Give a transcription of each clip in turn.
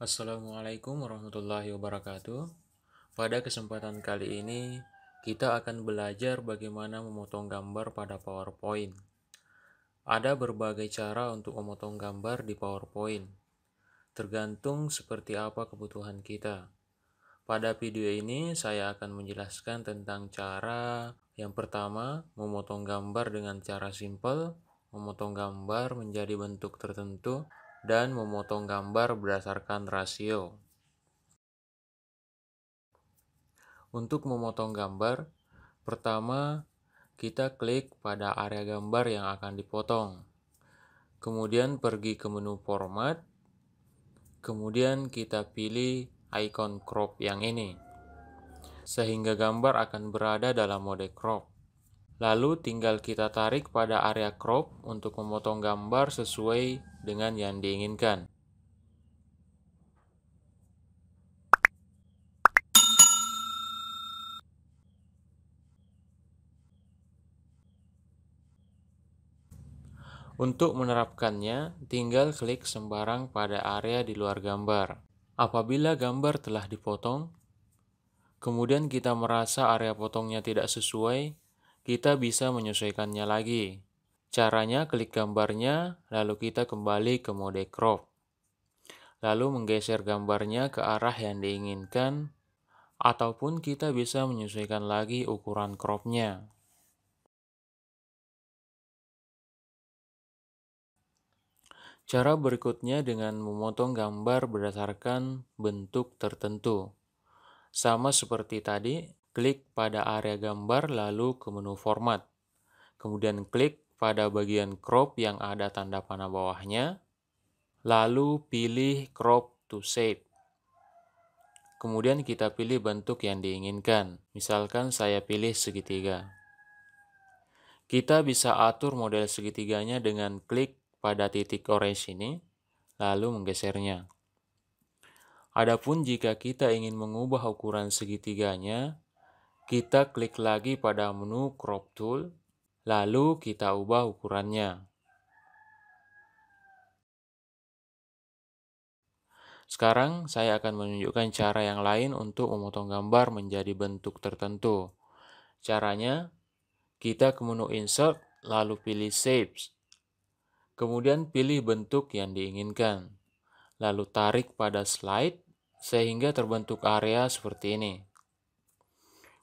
Assalamualaikum warahmatullahi wabarakatuh. Pada kesempatan kali ini, kita akan belajar bagaimana memotong gambar pada PowerPoint. Ada berbagai cara untuk memotong gambar di PowerPoint, tergantung seperti apa kebutuhan kita. Pada video ini, saya akan menjelaskan tentang cara yang pertama, memotong gambar dengan cara simple memotong gambar menjadi bentuk tertentu, dan memotong gambar berdasarkan rasio. Untuk memotong gambar, pertama kita klik pada area gambar yang akan dipotong. Kemudian pergi ke menu format, kemudian kita pilih icon crop yang ini. Sehingga gambar akan berada dalam mode crop. Lalu tinggal kita tarik pada area crop untuk memotong gambar sesuai dengan yang diinginkan. Untuk menerapkannya, tinggal klik sembarang pada area di luar gambar. Apabila gambar telah dipotong, kemudian kita merasa area potongnya tidak sesuai, kita bisa menyesuaikannya lagi. Caranya klik gambarnya, lalu kita kembali ke mode crop. Lalu menggeser gambarnya ke arah yang diinginkan, ataupun kita bisa menyesuaikan lagi ukuran cropnya. Cara berikutnya dengan memotong gambar berdasarkan bentuk tertentu. Sama seperti tadi, klik pada area gambar lalu ke menu format. Kemudian klik pada bagian crop yang ada tanda panah bawahnya, lalu pilih crop to shape. Kemudian kita pilih bentuk yang diinginkan, misalkan saya pilih segitiga. Kita bisa atur model segitiganya dengan klik pada titik orange ini, lalu menggesernya. Adapun jika kita ingin mengubah ukuran segitiganya, kita klik lagi pada menu crop tool, Lalu kita ubah ukurannya. Sekarang saya akan menunjukkan cara yang lain untuk memotong gambar menjadi bentuk tertentu. Caranya, kita ke menu Insert, lalu pilih Shapes. Kemudian pilih bentuk yang diinginkan. Lalu tarik pada slide sehingga terbentuk area seperti ini.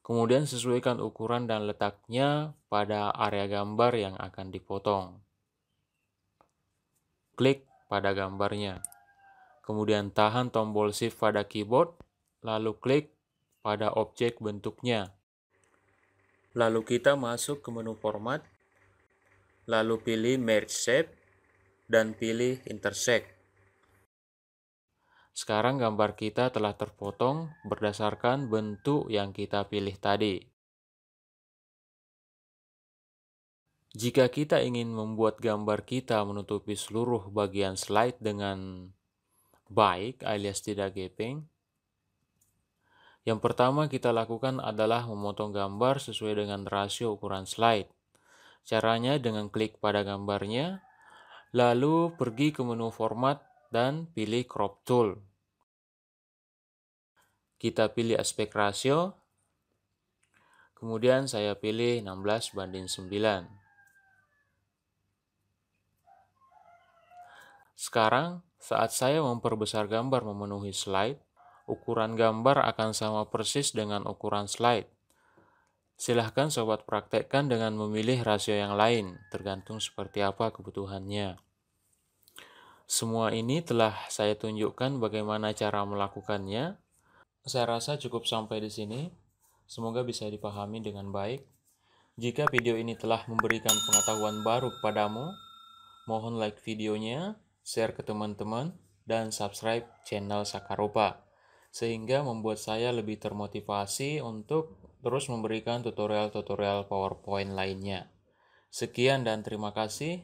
Kemudian sesuaikan ukuran dan letaknya pada area gambar yang akan dipotong. Klik pada gambarnya. Kemudian tahan tombol shift pada keyboard, lalu klik pada objek bentuknya. Lalu kita masuk ke menu format, lalu pilih merge shape dan pilih intersect. Sekarang gambar kita telah terpotong berdasarkan bentuk yang kita pilih tadi. Jika kita ingin membuat gambar kita menutupi seluruh bagian slide dengan baik alias tidak gaping, yang pertama kita lakukan adalah memotong gambar sesuai dengan rasio ukuran slide. Caranya dengan klik pada gambarnya, lalu pergi ke menu format dan pilih crop tool. Kita pilih aspek rasio, kemudian saya pilih 16 banding 9. Sekarang, saat saya memperbesar gambar memenuhi slide, ukuran gambar akan sama persis dengan ukuran slide. Silahkan sobat praktekkan dengan memilih rasio yang lain, tergantung seperti apa kebutuhannya. Semua ini telah saya tunjukkan bagaimana cara melakukannya. Saya rasa cukup sampai di sini. Semoga bisa dipahami dengan baik. Jika video ini telah memberikan pengetahuan baru kepadamu, mohon like videonya, share ke teman-teman, dan subscribe channel Sakaropa, sehingga membuat saya lebih termotivasi untuk terus memberikan tutorial-tutorial PowerPoint lainnya. Sekian dan terima kasih.